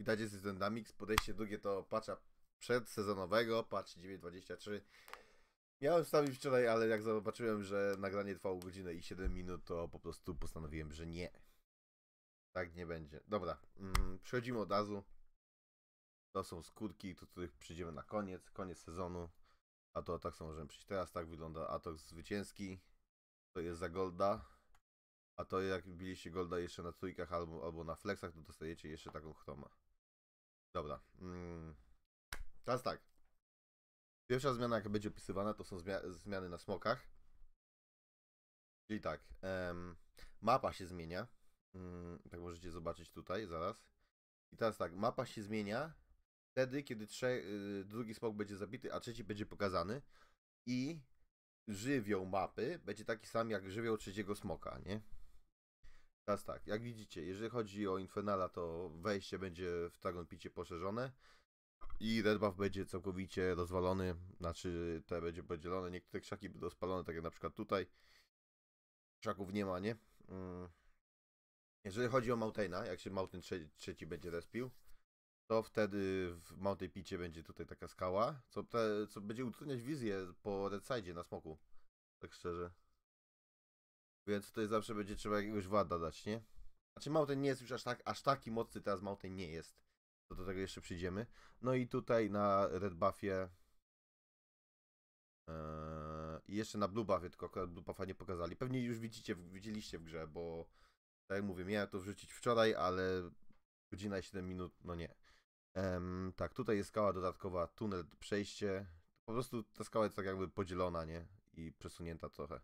Witajcie z System Podejście drugie to patcha przedsezonowego, patch 9.23. Miałem wstawić wczoraj, ale jak zobaczyłem, że nagranie trwało godzinę i 7 minut, to po prostu postanowiłem, że nie. Tak nie będzie. Dobra, mm, przechodzimy od razu. To są skutki, do których przyjdziemy na koniec, koniec sezonu. A to tak są możemy przyjść teraz, tak wygląda atok zwycięski. To jest za Golda. A to jak biliście Golda jeszcze na trójkach albo, albo na flexach, to dostajecie jeszcze taką chromę. Dobra. Mm, teraz tak. Pierwsza zmiana, jaka będzie opisywana, to są zmiany na smokach. Czyli tak, mapa się zmienia. Mm, tak możecie zobaczyć tutaj zaraz. I teraz tak, mapa się zmienia wtedy, kiedy trze- y, drugi smok będzie zabity, a trzeci będzie pokazany. I żywioł mapy będzie taki sam jak żywioł trzeciego smoka, nie? Teraz tak, jak widzicie, jeżeli chodzi o Infernala, to wejście będzie w Dragon Picie poszerzone i Red Buff będzie całkowicie rozwalony, znaczy te będzie podzielone, niektóre krzaki będą spalone, tak jak na przykład tutaj. Krzaków nie ma, nie? Mm. Jeżeli chodzi o Mountaina, jak się Mountain trzeci, trzeci będzie respił, to wtedy w Mountain Picie będzie tutaj taka skała, co, te, co będzie utrudniać wizję po Redside'zie na smoku. Tak szczerze. Więc tutaj zawsze będzie trzeba jakiegoś włada dać, nie? Znaczy Mountain nie jest już aż, tak, aż taki mocny, teraz Mountain nie jest. To do tego jeszcze przyjdziemy. No i tutaj na Red Buffie e, i jeszcze na Blue Buffie, tylko akurat Blue Buffa nie pokazali. Pewnie już widzicie, widzieliście w grze, bo tak jak mówię, miałem to wrzucić wczoraj, ale godzina i 7 minut, no nie. tak, tutaj jest skała dodatkowa, tunel, przejście. Po prostu ta skała jest tak jakby podzielona, nie? I przesunięta trochę.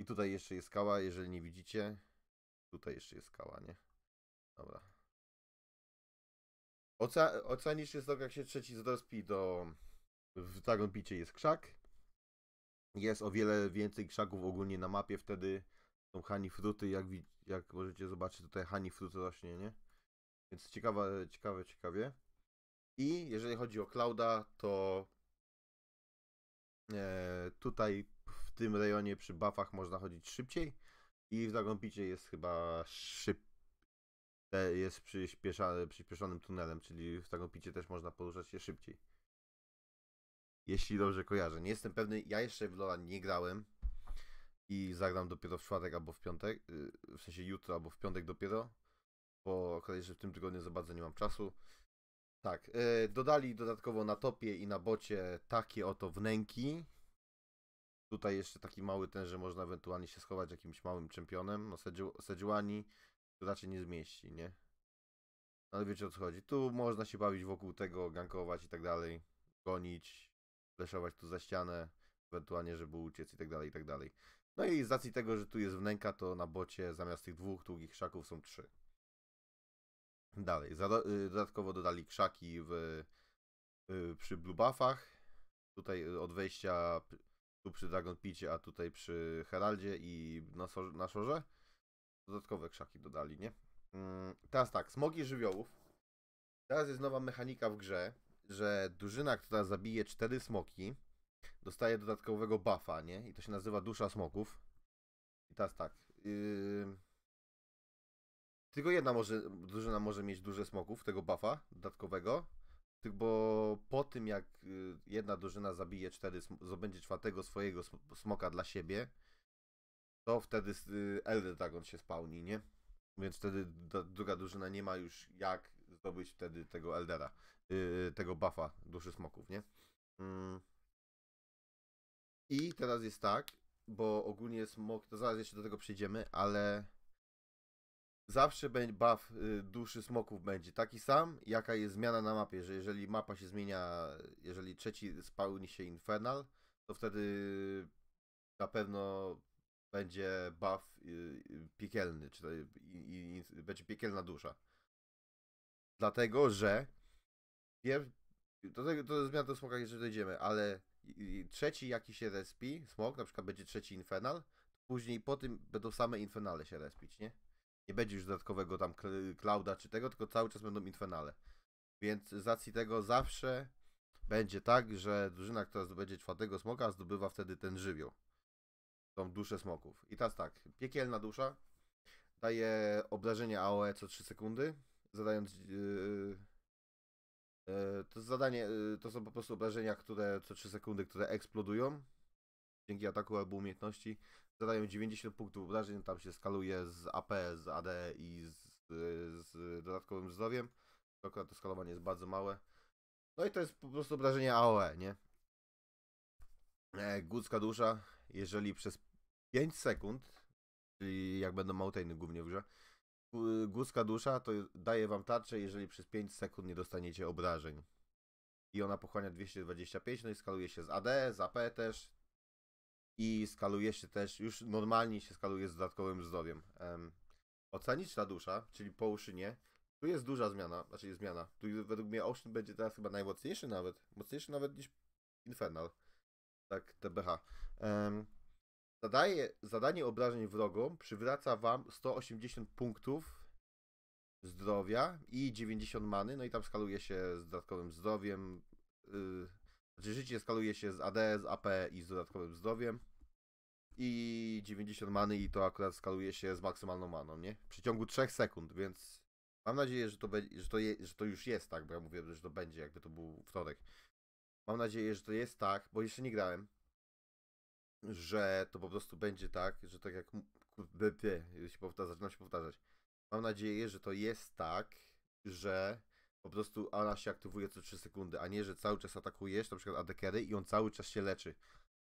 I tutaj jeszcze jest skała, jeżeli nie widzicie. Tutaj jeszcze jest skała, nie? Dobra. Oca ocenisz jest to, jak się trzeci zdospi do... W Dragon Picie jest krzak. Jest o wiele więcej krzaków ogólnie na mapie wtedy. Są fruty, jak, jak możecie zobaczyć, tutaj Hani fruty rośnie, nie? Więc ciekawe, ciekawe, ciekawie. I jeżeli chodzi o Clouda, to e, tutaj w tym rejonie przy buffach można chodzić szybciej i w Dragon Picie jest chyba szyb... jest przyspieszany, przyspieszonym tunelem, czyli w Dragon Picie też można poruszać się szybciej. Jeśli dobrze kojarzę. Nie jestem pewny, ja jeszcze w LoL'a nie grałem i zagram dopiero w czwartek albo w piątek, y, w sensie jutro albo w piątek dopiero, bo okazuje że w tym tygodniu za bardzo nie mam czasu. Tak, y, dodali dodatkowo na topie i na bocie takie oto wnęki, Tutaj jeszcze taki mały ten, że można ewentualnie się schować jakimś małym czempionem. No sedziłani to raczej nie zmieści, nie? Ale wiecie o co chodzi. Tu można się bawić wokół tego, gankować i tak dalej. Gonić, leszować tu za ścianę, ewentualnie żeby uciec i tak dalej, i tak dalej. No i z racji tego, że tu jest wnęka, to na bocie zamiast tych dwóch długich krzaków są trzy. Dalej, y, dodatkowo dodali krzaki w, y, przy blubuffach. Tutaj od wejścia tu przy Dragon Picie, a tutaj przy Heraldzie i na, so na Szorze. Dodatkowe krzaki dodali, nie? Mm, teraz tak, smogi żywiołów. Teraz jest nowa mechanika w grze, że drużyna, która zabije cztery smoki, dostaje dodatkowego buffa, nie? I to się nazywa dusza smoków. I teraz tak. Yy... Tylko jedna może, drużyna może mieć duże smoków, tego buffa dodatkowego. Bo po tym, jak y, jedna drużyna zabije cztery, zdobędzie czwartego swojego smoka dla siebie, to wtedy y, Elder Dragon się spałni, nie? Więc wtedy druga drużyna nie ma już jak zdobyć wtedy tego Eldera, y, tego buffa duszy smoków, nie? Mm. I teraz jest tak, bo ogólnie smok, to zaraz jeszcze do tego przyjdziemy, ale Zawsze buff y, duszy smoków będzie taki sam, jaka jest zmiana na mapie, że jeżeli mapa się zmienia, jeżeli trzeci spełni się Infernal, to wtedy na pewno będzie buff y, y, piekielny, czy to, i, i, będzie piekielna dusza. Dlatego, że to to, to zmiana do smoka jeszcze dojdziemy, ale trzeci jaki się respi, smok, na przykład będzie trzeci infernal, później po tym będą same infernale się respić, nie? nie będzie już dodatkowego tam clouda czy tego, tylko cały czas będą infernale. Więc z racji tego zawsze będzie tak, że drużyna, która zdobędzie czwartego smoka, zdobywa wtedy ten żywioł. Tą duszę smoków. I teraz tak, piekielna dusza daje obrażenie AOE co 3 sekundy, zadając... Yy, yy, to zadanie, yy, to są po prostu obrażenia, które co 3 sekundy, które eksplodują dzięki ataku albo umiejętności, zadają 90 punktów obrażeń, tam się skaluje z AP, z AD i z, z dodatkowym zdrowiem. Akurat to skalowanie jest bardzo małe. No i to jest po prostu obrażenie AOE, nie? E, Gódzka dusza, jeżeli przez 5 sekund, czyli jak będą małtejny głównie w grze, Gódzka dusza to daje wam tarczę, jeżeli przez 5 sekund nie dostaniecie obrażeń. I ona pochłania 225, no i skaluje się z AD, z AP też, i skaluje się też, już normalnie się skaluje z dodatkowym zdrowiem. Um, ta dusza, czyli po uszynie, tu jest duża zmiana, znaczy jest zmiana. Tu według mnie Ocean będzie teraz chyba najmocniejszy nawet, mocniejszy nawet niż Infernal, tak TBH. Um, zadaje, zadanie obrażeń wrogom przywraca wam 180 punktów zdrowia i 90 many, no i tam skaluje się z dodatkowym zdrowiem, yy, znaczy życie skaluje się z AD, z AP i z dodatkowym zdrowiem i 90 many i to akurat skaluje się z maksymalną maną, nie? W przeciągu 3 sekund, więc mam nadzieję, że to, będzie, że, to je, że to już jest tak, bo ja mówię, że to będzie, jakby to był wtorek. Mam nadzieję, że to jest tak, bo jeszcze nie grałem, że to po prostu będzie tak, że tak jak kurde, się powtarza, zaczynam się powtarzać. Mam nadzieję, że to jest tak, że po prostu ona się aktywuje co 3 sekundy, a nie, że cały czas atakujesz, na przykład adekery i on cały czas się leczy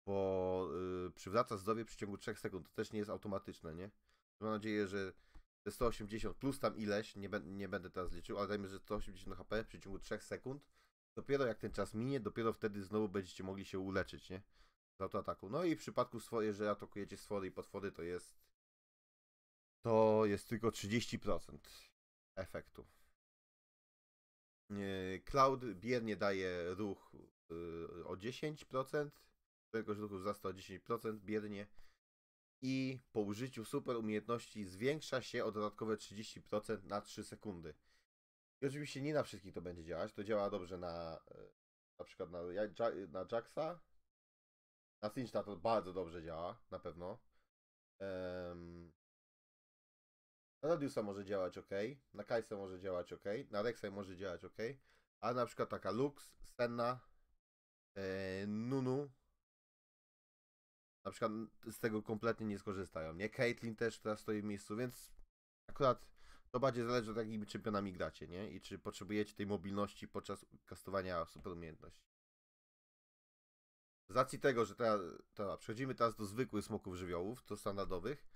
bo y, przywraca zdrowie w ciągu 3 sekund. To też nie jest automatyczne, nie? Mam nadzieję, że te 180 plus tam ileś, nie, nie będę teraz liczył, ale dajmy, że 180 HP w ciągu 3 sekund. Dopiero jak ten czas minie, dopiero wtedy znowu będziecie mogli się uleczyć, nie? Z ataku No i w przypadku swoje że atakujecie stwory i potwory, to jest... To jest tylko 30% efektu. Cloud biernie daje ruch y, o 10%, wielkość ruchu wzrasta o 10% biednie i po użyciu super umiejętności zwiększa się o dodatkowe 30% na 3 sekundy. I oczywiście nie na wszystkich to będzie działać. To działa dobrze na e, na przykład na, na Jaxa. Na Sinchta to bardzo dobrze działa, na pewno. Um, na Radiusa może działać ok, na Kaisa może działać ok, na Rexa może działać ok, a na przykład taka Lux, Senna, e, Nunu na przykład z tego kompletnie nie skorzystają. Nie, Caitlyn też, teraz stoi w miejscu, więc akurat to bardziej zależy od jakimi czempionami gracie, nie? I czy potrzebujecie tej mobilności podczas kastowania super umiejętności. Z racji tego, że teraz, teraz przechodzimy teraz do zwykłych smoków żywiołów, to standardowych,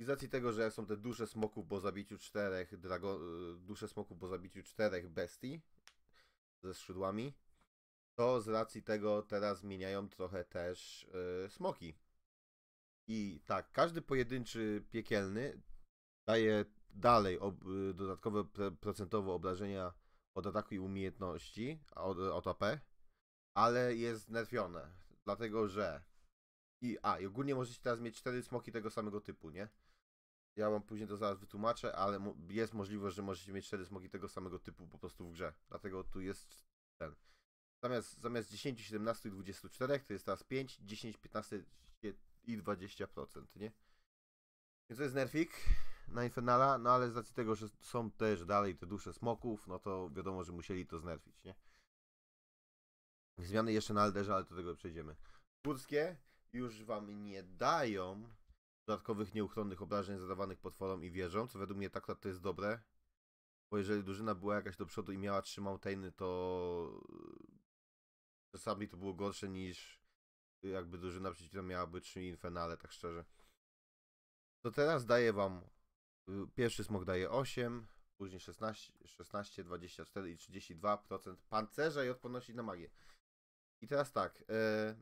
i z racji tego, że są te dusze smoków po zabiciu czterech drago, y, dusze smoków po zabiciu czterech bestii ze skrzydłami, to z racji tego teraz zmieniają trochę też yy, smoki. I tak, każdy pojedynczy piekielny daje dalej ob, y, dodatkowe procentowo obrażenia od ataku i umiejętności, od, y, od AP, ale jest znerwione, dlatego że... I, a, i ogólnie możecie teraz mieć cztery smoki tego samego typu, nie? Ja wam później to zaraz wytłumaczę, ale jest możliwość, że możecie mieć cztery smoki tego samego typu po prostu w grze. Dlatego tu jest ten. Zamiast, zamiast 10, 17 i 24 to jest teraz 5, 10, 15, i 20%, nie? Więc to jest nerfik na Infernala, no ale z racji tego, że są też dalej te dusze smoków, no to wiadomo, że musieli to znerfić, nie? Zmiany jeszcze na Alderze, ale do tego przejdziemy. Górskie już wam nie dają dodatkowych nieuchronnych obrażeń zadawanych potworom i wieżom, co według mnie tak to jest dobre. Bo jeżeli drużyna była jakaś do przodu i miała trzy mountainy, to e, czasami to było gorsze niż jakby drużyna przeciwna miałaby trzy infenale, no tak szczerze. To teraz daję wam, y, pierwszy smok daje 8, później 16, 16 24 i 32% pancerza i odporności na magię. I teraz tak, y,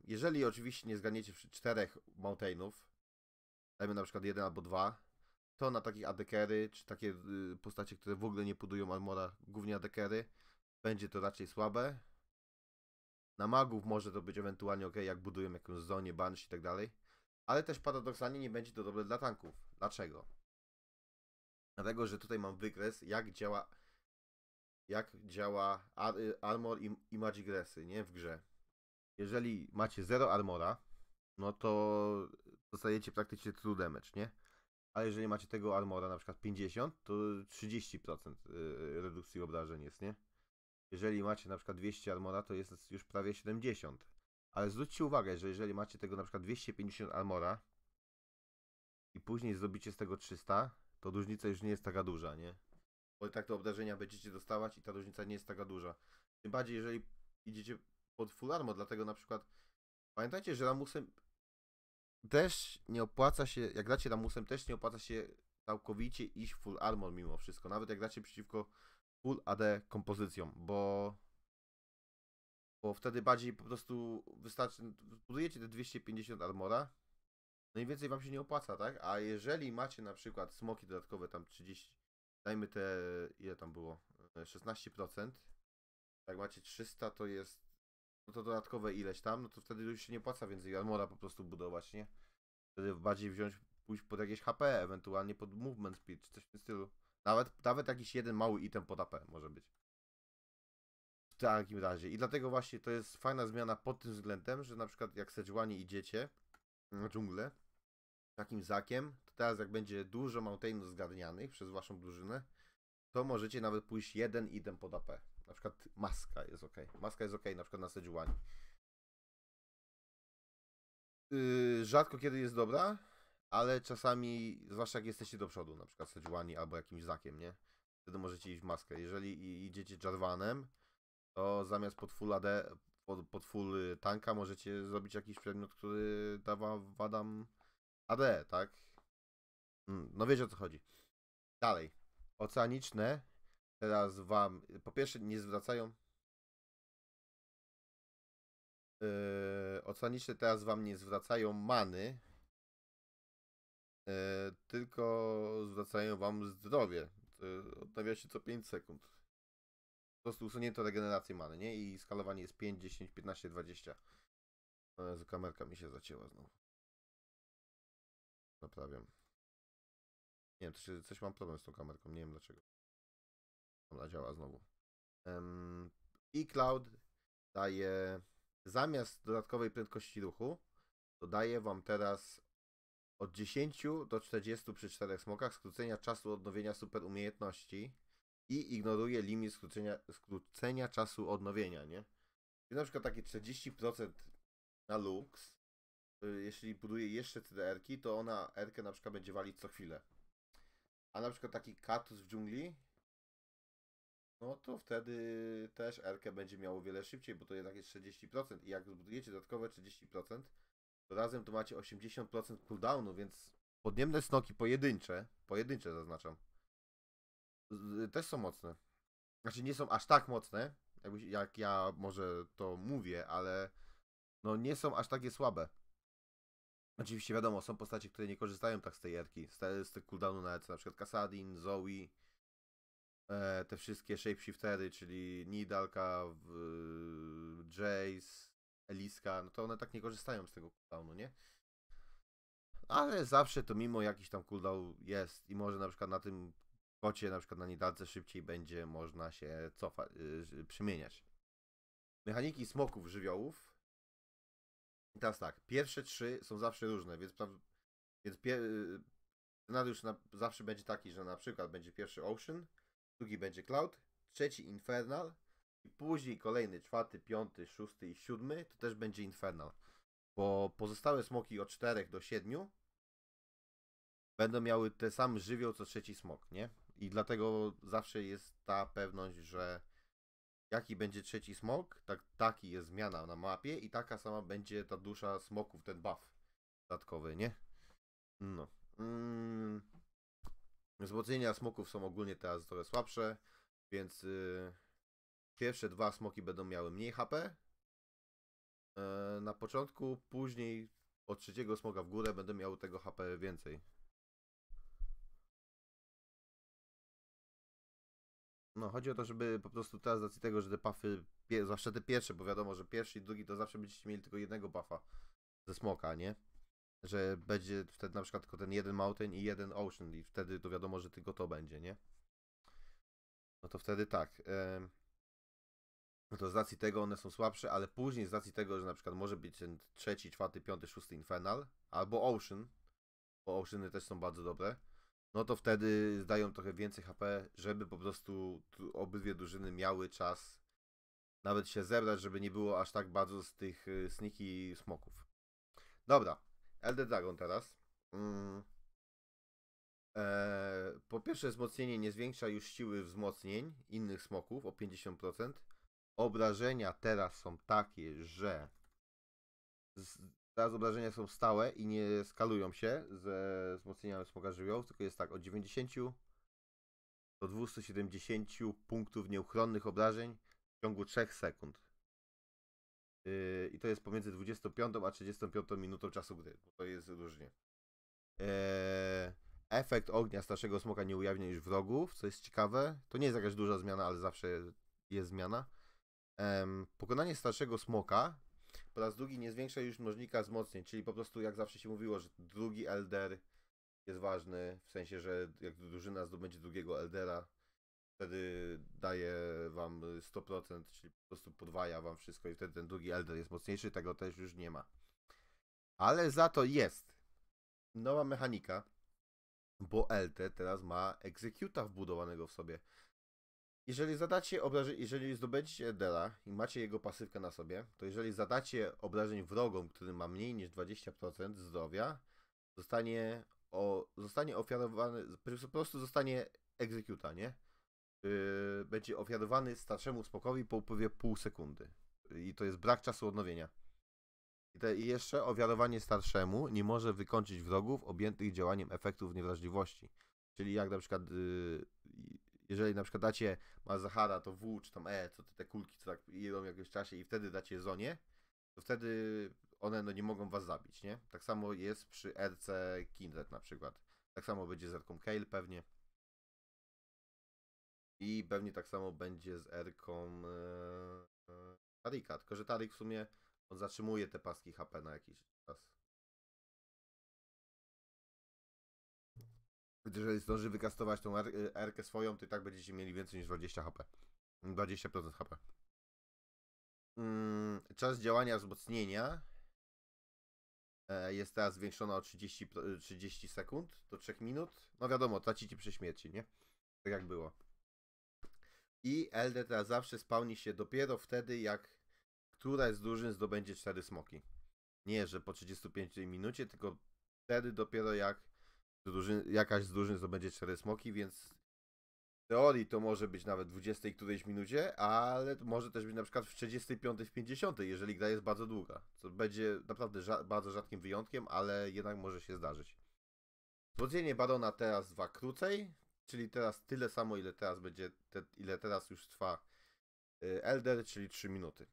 jeżeli oczywiście nie zganiecie czterech mountainów, dajmy na przykład jeden albo dwa, to na takich adekery, czy takie y, postacie, które w ogóle nie budują armora, głównie adekery, będzie to raczej słabe. Na magów może to być ewentualnie ok, jak budują jakąś zonę bunch i tak dalej. Ale też paradoksalnie nie będzie to dobre dla tanków. Dlaczego? Dlatego, że tutaj mam wykres, jak działa jak działa ar y, armor i, i magic resy, nie? W grze. Jeżeli macie 0 armora, no to dostajecie praktycznie true damage, nie? ale jeżeli macie tego armora na przykład 50, to 30% y, y, redukcji obrażeń jest, nie? Jeżeli macie na przykład 200 armora, to jest już prawie 70. Ale zwróćcie uwagę, że jeżeli macie tego na przykład 250 armora i później zrobicie z tego 300, to różnica już nie jest taka duża, nie? Bo tak te obdarzenia będziecie dostawać i ta różnica nie jest taka duża. Tym bardziej, jeżeli idziecie pod full armor, dlatego na przykład pamiętajcie, że ramusem też nie opłaca się, jak dacie ramusem, też nie opłaca się całkowicie iść full armor mimo wszystko. Nawet jak dacie przeciwko Full AD kompozycją, bo bo wtedy bardziej po prostu wystarczy, budujecie te 250 armora, no i więcej wam się nie opłaca, tak? A jeżeli macie na przykład smoki dodatkowe tam 30, dajmy te, ile tam było, 16%, e, jak macie 300 to jest, no to dodatkowe ileś tam, no to wtedy już się nie opłaca więcej armora po prostu budować, nie? Wtedy bardziej wziąć, pójść pod jakieś HP, ewentualnie pod movement speed, czy coś w tym stylu. Nawet, nawet jakiś jeden mały item pod AP może być. W takim razie. I dlatego właśnie to jest fajna zmiana pod tym względem, że na przykład jak Sejuani idziecie na dżunglę takim zakiem, to teraz jak będzie dużo mountainów zgarnianych przez waszą drużynę, to możecie nawet pójść jeden item pod AP. Na przykład maska jest ok. Maska jest ok na przykład na Sejuani. Yy, rzadko kiedy jest dobra, ale czasami, zwłaszcza jak jesteście do przodu, na przykład Sejuani albo jakimś Zakiem, nie? Wtedy możecie iść w maskę. Jeżeli idziecie Jarvanem, to zamiast pod full AD, pod, pod full tanka możecie zrobić jakiś przedmiot, który dawa wadam AD, tak? Mm, no wiecie o co chodzi. Dalej. Oceaniczne teraz wam, po pierwsze nie zwracają Yy, oceaniczne teraz wam nie zwracają many, E, tylko zwracają wam zdrowie. E, odnawia się co 5 sekund. Po prostu usunięto regenerację many, nie? I skalowanie jest 5, 10, 15, 20. Z kamerka mi się zacięła znowu. Naprawiam. Nie wiem, coś, coś mam problem z tą kamerką, nie wiem dlaczego. Ona działa znowu. Um, I cloud daje zamiast dodatkowej prędkości ruchu, dodaje wam teraz od 10 do 40 przy czterech smokach skrócenia czasu odnowienia super umiejętności i ignoruje limit skrócenia, skrócenia czasu odnowienia, nie? I na przykład takie 30% na Lux, y, jeśli buduje jeszcze CDR-ki, to ona r na przykład będzie walić co chwilę. A na przykład taki katus w dżungli, no to wtedy też r będzie miało wiele szybciej, bo to jednak jest 30%. I jak zbudujecie dodatkowe 30%, Razem to macie 80% cooldownu, więc podniemne snoki pojedyncze, pojedyncze zaznaczam, też są mocne. Znaczy nie są aż tak mocne, jakby, jak ja może to mówię, ale no nie są aż takie słabe. Oczywiście wiadomo, są postacie, które nie korzystają tak z tej erki, z, te, z tych cooldownu na EC, na przykład Kasadin, Zoe, e, te wszystkie shapeshiftery, czyli Nidalka, Jace, Eliska, no to one tak nie korzystają z tego cooldownu, nie? Ale zawsze to mimo jakiś tam cooldown jest i może na przykład na tym kocie, na przykład na niedalce szybciej będzie można się cofać, yy, przemieniać. Mechaniki smoków żywiołów. I teraz tak, pierwsze trzy są zawsze różne, więc, więc y, scenariusz na... zawsze będzie taki, że na przykład będzie pierwszy Ocean, drugi będzie Cloud, trzeci Infernal, i później kolejny, czwarty, piąty, szósty i siódmy, to też będzie Infernal. Bo pozostałe smoki od czterech do siedmiu będą miały ten sam żywioł co trzeci smok, nie? I dlatego zawsze jest ta pewność, że jaki będzie trzeci smok, tak, taki jest zmiana na mapie i taka sama będzie ta dusza smoków, ten buff dodatkowy, nie? No. Mm. smoków są ogólnie teraz trochę słabsze, więc... Yy Pierwsze dwa smoki będą miały mniej HP e, na początku, później od trzeciego smoka w górę będę miał tego HP więcej. No, chodzi o to, żeby po prostu teraz z racji tego, że te pafy, zawsze te pierwsze, bo wiadomo, że pierwszy i drugi to zawsze będziecie mieli tylko jednego pafa ze smoka, nie? Że będzie wtedy na przykład tylko ten jeden mountain i jeden ocean i wtedy to wiadomo, że tylko to będzie, nie? No to wtedy tak. Yy... No to z racji tego one są słabsze, ale później z racji tego, że na przykład może być ten trzeci, czwarty, piąty, szósty Infernal albo Ocean, bo Oceany też są bardzo dobre, no to wtedy zdają trochę więcej HP, żeby po prostu obydwie drużyny miały czas nawet się zebrać, żeby nie było aż tak bardzo z tych y, sniki smoków. Dobra, Elder Dragon teraz. Mm. Eee, po pierwsze wzmocnienie nie zwiększa już siły wzmocnień innych smoków o 50% obrażenia teraz są takie, że teraz obrażenia są stałe i nie skalują się ze wzmocnieniem smoka żywiołów, tylko jest tak od 90 do 270 punktów nieuchronnych obrażeń w ciągu 3 sekund. Yy, I to jest pomiędzy 25 a 35 minutą czasu gry, bo to jest różnie. Yy, efekt ognia starszego smoka nie ujawnia już wrogów, co jest ciekawe. To nie jest jakaś duża zmiana, ale zawsze jest zmiana pokonanie starszego smoka po raz drugi nie zwiększa już mnożnika wzmocnień, czyli po prostu jak zawsze się mówiło, że drugi Elder jest ważny, w sensie, że jak drużyna zdobędzie drugiego Eldera, wtedy daje wam 100%, czyli po prostu podwaja wam wszystko i wtedy ten drugi Elder jest mocniejszy, tego też już nie ma. Ale za to jest nowa mechanika, bo LT teraz ma egzekuta wbudowanego w sobie. Jeżeli zadacie obrażeń, jeżeli zdobędziecie Edela i macie jego pasywkę na sobie, to jeżeli zadacie obrażeń wrogom, który ma mniej niż 20% zdrowia, zostanie, o, zostanie ofiarowany, po prostu zostanie egzekuta, nie? Yy, będzie ofiarowany starszemu spokowi po upływie pół sekundy. I to jest brak czasu odnowienia. I, te, I jeszcze ofiarowanie starszemu nie może wykończyć wrogów objętych działaniem efektów niewrażliwości. Czyli jak na przykład yy, jeżeli na przykład dacie Mazahara, to W czy tam E, co te, te kulki, co tak jedą w jakimś czasie i wtedy dacie zonie, to wtedy one no, nie mogą was zabić, nie? Tak samo jest przy RC Kindred na przykład. Tak samo będzie z Erką Kale pewnie. I pewnie tak samo będzie z Erką e, e, Tarika, tylko że Tarik w sumie on zatrzymuje te paski HP na jakiś czas. jeżeli zdąży wykastować tą er-, y, erkę swoją, to i tak będziecie mieli więcej niż 20 HP. 20% HP. Mm, czas działania wzmocnienia e, jest teraz zwiększona o 30, 30 y, sekund do 3 minut. No wiadomo, tracicie przy śmierci, nie? Tak jak było. I LD zawsze spełni się dopiero wtedy, jak któraś z drużyn zdobędzie 4 smoki. Nie, że po 35 minucie, tylko wtedy dopiero jak drużyn, jakaś z drużyn zdobędzie cztery smoki, więc w teorii to może być nawet w 20 którejś minucie, ale może też być na przykład w 45, w 50, jeżeli gra jest bardzo długa. Co będzie naprawdę bardzo rzadkim wyjątkiem, ale jednak może się zdarzyć. Złodzienie Barona teraz dwa krócej, czyli teraz tyle samo, ile teraz będzie, te, ile teraz już trwa y, Elder, czyli 3 minuty.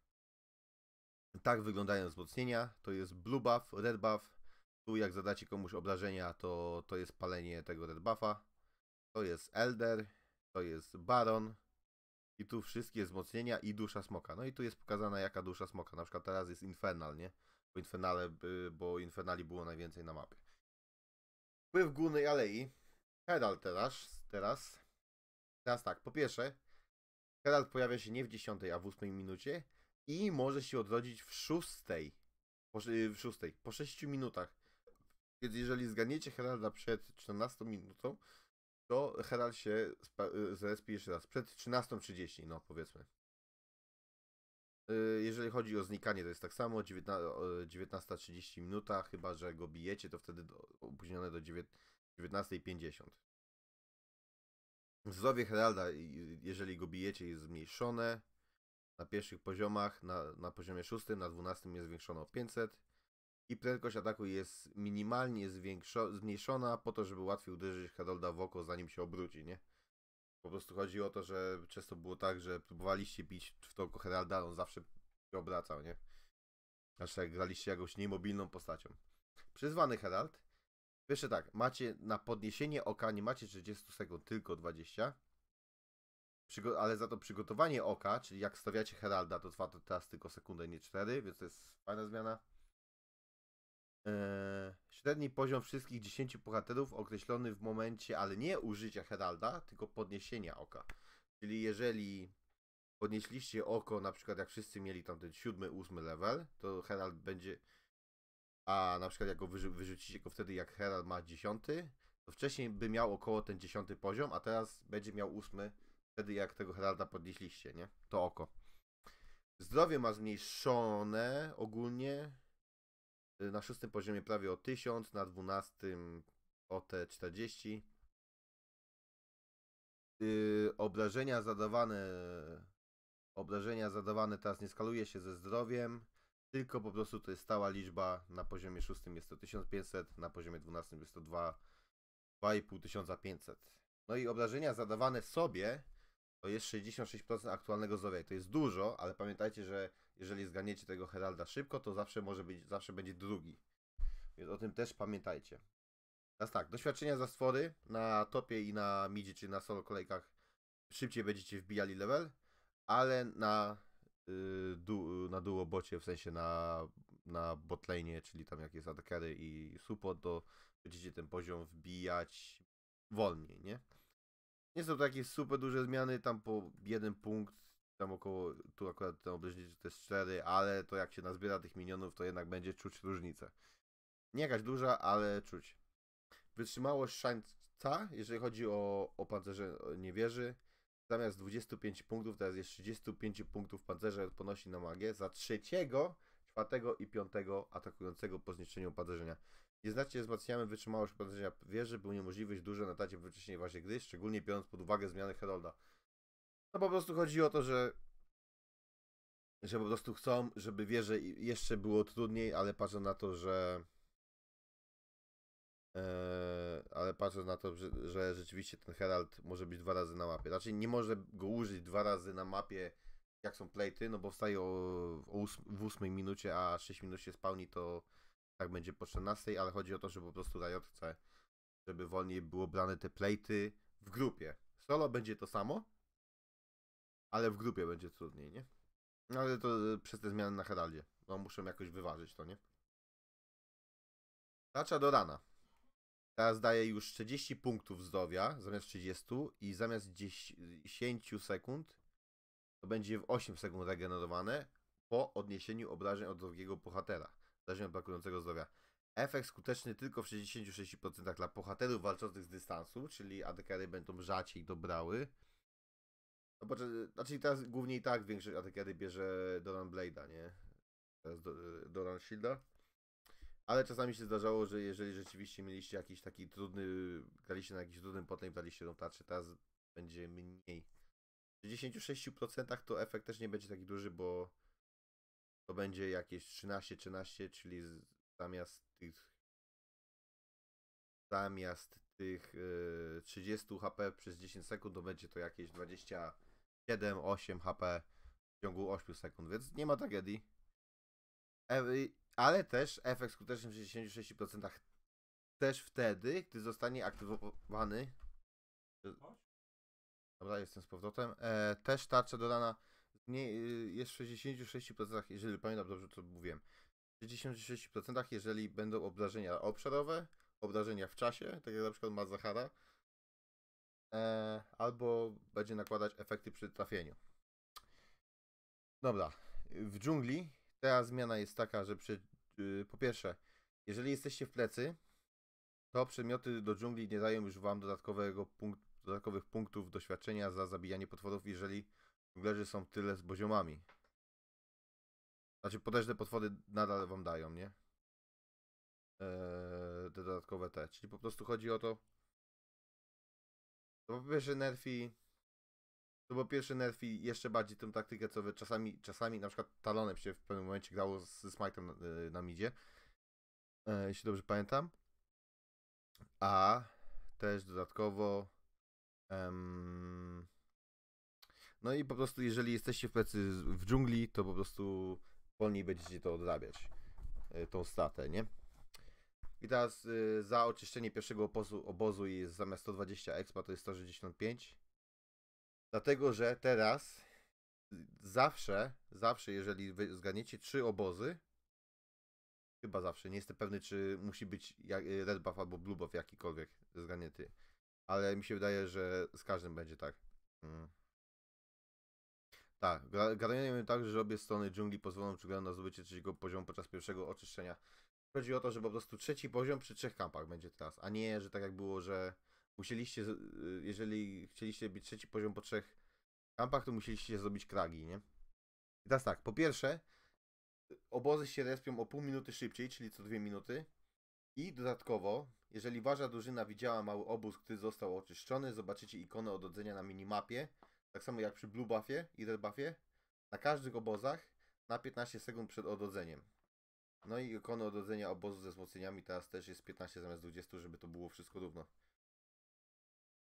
Tak wyglądają wzmocnienia. To jest Blue Buff, Red Buff, tu jak zadacie komuś obrażenia, to, to jest palenie tego red buffa. To jest Elder, to jest Baron. I tu wszystkie wzmocnienia i dusza smoka. No i tu jest pokazana jaka dusza smoka. Na przykład teraz jest Infernal, nie? Bo, Infernale, bo Infernali było najwięcej na mapie. Wpływ Górnej Alei. Herald teraz, teraz. Teraz tak, po pierwsze, Herald pojawia się nie w 10, a w 8 minucie i może się odrodzić w 6. w 6. Po 6 minutach. Więc jeżeli zganiecie Heralda przed 14 minutą, to Herald się y, zrespi jeszcze raz. Przed 13.30, no powiedzmy. Y, jeżeli chodzi o znikanie, to jest tak samo, 19.30 minuta, chyba że go bijecie, to wtedy opóźnione do 19.50. Zdrowie Heralda, y, jeżeli go bijecie, jest zmniejszone na pierwszych poziomach, na, na poziomie 6, na 12 jest zwiększono o 500, i prędkość ataku jest minimalnie zmniejszona po to, żeby łatwiej uderzyć Harolda w oko, zanim się obróci, nie? Po prostu chodzi o to, że często było tak, że próbowaliście bić w to oko Heralda, on zawsze się obracał, nie? Znaczy jak graliście jakąś niemobilną postacią. Przyzwany Herald. Pierwsze tak, macie na podniesienie oka, nie macie 30 sekund, tylko 20. Przygo ale za to przygotowanie oka, czyli jak stawiacie Heralda, to trwa to teraz tylko sekundę, nie 4, więc to jest fajna zmiana. E, średni poziom wszystkich 10 bohaterów określony w momencie, ale nie użycia Heralda, tylko podniesienia oka. Czyli jeżeli podnieśliście oko, na przykład jak wszyscy mieli tam ten 7, 8 level, to Herald będzie. A na przykład jak go wyrzu wyrzucicie go wtedy, jak Herald ma 10, to wcześniej by miał około ten 10 poziom, a teraz będzie miał 8, wtedy jak tego Heralda podnieśliście, nie? To oko. Zdrowie ma zmniejszone ogólnie Y, na szóstym poziomie prawie o 1000, na 12 o te 40. Yy, obrażenia zadawane obrażenia zadawane teraz nie skaluje się ze zdrowiem, tylko po prostu to jest stała liczba. Na poziomie 6 jest to 1500, na poziomie 12 jest to 2, 2500. No i obrażenia zadawane sobie to jest 66% aktualnego zdrowia. To jest dużo, ale pamiętajcie, że jeżeli zganiecie tego Heralda szybko, to zawsze może być, zawsze będzie drugi. Więc o tym też pamiętajcie. Teraz tak, doświadczenia za stwory na topie i na midzie, czy na solo kolejkach szybciej będziecie wbijali level, ale na, yy, du, na duo bocie, w sensie na, na botlane, czyli tam jak jest atakery i support, to będziecie ten poziom wbijać wolniej, nie? Nie są to jakieś super duże zmiany, tam po jeden punkt tam około, tu akurat ten oblicznik to jest 4, ale to jak się nazbiera tych minionów, to jednak będzie czuć różnicę. Nie jakaś duża, ale czuć. Wytrzymałość szańca, jeżeli chodzi o, o pancerze niewierzy, zamiast 25 punktów, teraz jest 35 punktów pancerza ponosi na magię za trzeciego, czwartego i piątego atakującego po zniszczeniu opancerzenia. Nieznacznie wzmacniamy wytrzymałość opancerzenia wieży, by uniemożliwić duże natacie wcześniej właśnie fazie gry, szczególnie biorąc pod uwagę zmiany Herolda. To po prostu chodzi o to, że że po prostu chcą, żeby wierzę jeszcze było trudniej, ale patrzę na to, że e, ale patrzę na to, że, że, rzeczywiście ten Herald może być dwa razy na mapie. Raczej znaczy, nie może go użyć dwa razy na mapie, jak są plejty, no bo wstaje o, o ósm, w ósmej minucie, a 6 minut się spawni, to tak będzie po 14, ale chodzi o to, że po prostu Riot chce, żeby wolniej było brane te plejty w grupie. Solo będzie to samo, ale w grupie będzie trudniej, nie? Ale to e, przez te zmiany na Heraldzie. No muszę jakoś wyważyć to, nie? Racza do rana. Teraz daje już 30 punktów zdrowia zamiast 30 i zamiast 10 sekund to będzie w 8 sekund regenerowane po odniesieniu obrażeń od drugiego bohatera, zależnie od brakującego zdrowia. Efekt skuteczny tylko w 66% dla bohaterów walczących z dystansu, czyli adekary będą rzadziej dobrały. No bo, znaczy teraz głównie i tak większość atakady bierze Doran Blade'a, nie? Teraz do, e, Doran Shielda. Ale czasami się zdarzało, że jeżeli rzeczywiście mieliście jakiś taki trudny, graliście na jakiś trudnym potem daliście tą tarczę, teraz będzie mniej. W 96% to efekt też nie będzie taki duży, bo to będzie jakieś 13-13, czyli zamiast tych zamiast tych 30 e, HP przez 10 sekund, to będzie to jakieś 20 7-8 HP w ciągu 8 sekund, więc nie ma tragedii. E, y, ale też efekt skuteczny w 66% też wtedy, gdy zostanie aktywowany. Dobra, jestem z powrotem. E, też tarcza dodana nie, y, jest w 66%, jeżeli pamiętam dobrze, co mówiłem. W 66% jeżeli będą obdarzenia obszarowe, obdarzenia w czasie, tak jak na przykład ma E, albo będzie nakładać efekty przy trafieniu. Dobra, w dżungli ta zmiana jest taka, że przy, y, po pierwsze, jeżeli jesteście w plecy, to przedmioty do dżungli nie dają już wam dodatkowego punkt, dodatkowych punktów doświadczenia za zabijanie potworów, jeżeli dżunglerzy są tyle z poziomami. Znaczy, potężne potwory nadal wam dają, nie? Eee, te dodatkowe te. Czyli po prostu chodzi o to, to po pierwsze nerfi. To po pierwsze nerfi jeszcze bardziej tą taktykę, co wy czasami, czasami na przykład talonem się w pewnym momencie grało z, z Smite'em na, e, na midzie. E, jeśli dobrze pamiętam. A też dodatkowo. no i po prostu, jeżeli jesteście w plecy w dżungli, to po prostu wolniej będziecie to odrabiać. E, tą statę, nie? I teraz y, za oczyszczenie pierwszego obozu, obozu i zamiast 120 expa to jest 165. Dlatego, że teraz y, zawsze, zawsze jeżeli wy zgadniecie trzy obozy, chyba zawsze, nie jestem pewny, czy musi być y, red buff albo blue buff jakikolwiek zgadniety, Ale mi się wydaje, że z każdym będzie tak. Mm. Tak, Tak, gradujemy tak, że obie strony dżungli pozwolą przyglądać na zdobycie trzeciego poziomu podczas pierwszego oczyszczenia. Chodzi o to, że po prostu trzeci poziom przy trzech kampach będzie teraz, a nie, że tak jak było, że musieliście, y, jeżeli chcieliście być trzeci poziom po trzech kampach, to musieliście zrobić kragi, nie? I teraz tak, po pierwsze, obozy się respią o pół minuty szybciej, czyli co dwie minuty. I dodatkowo, jeżeli wasza drużyna widziała mały obóz, który został oczyszczony, zobaczycie ikonę odrodzenia na minimapie, tak samo jak przy blue buffie i red buffie, na każdych obozach na 15 sekund przed odrodzeniem. No i ikony odrodzenia obozu ze wzmocnieniami teraz też jest 15 zamiast 20, żeby to było wszystko równo.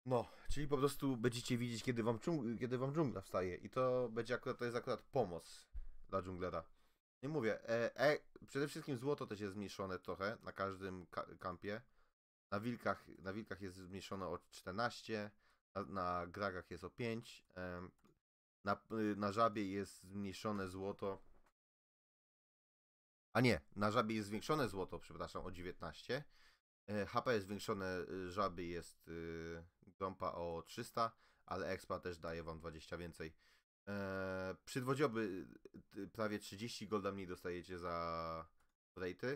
No, czyli po prostu będziecie widzieć, kiedy wam, kiedy wam dżungla wstaje. I to będzie akurat, to jest akurat pomoc dla dżunglera. Nie mówię, e, e, przede wszystkim złoto też jest zmniejszone trochę na każdym ka kampie. Na wilkach, na wilkach jest zmniejszone o 14, na, na gragach jest o 5, e, na, y, na żabie jest zmniejszone złoto a nie, na żabie jest zwiększone złoto, przepraszam, o 19. E, HP jest zwiększone, y, żaby jest y, grąpa o 300, ale expa też daje wam 20 więcej. Eee, przy dwodzioby y, prawie 30 golda mniej dostajecie za rejty.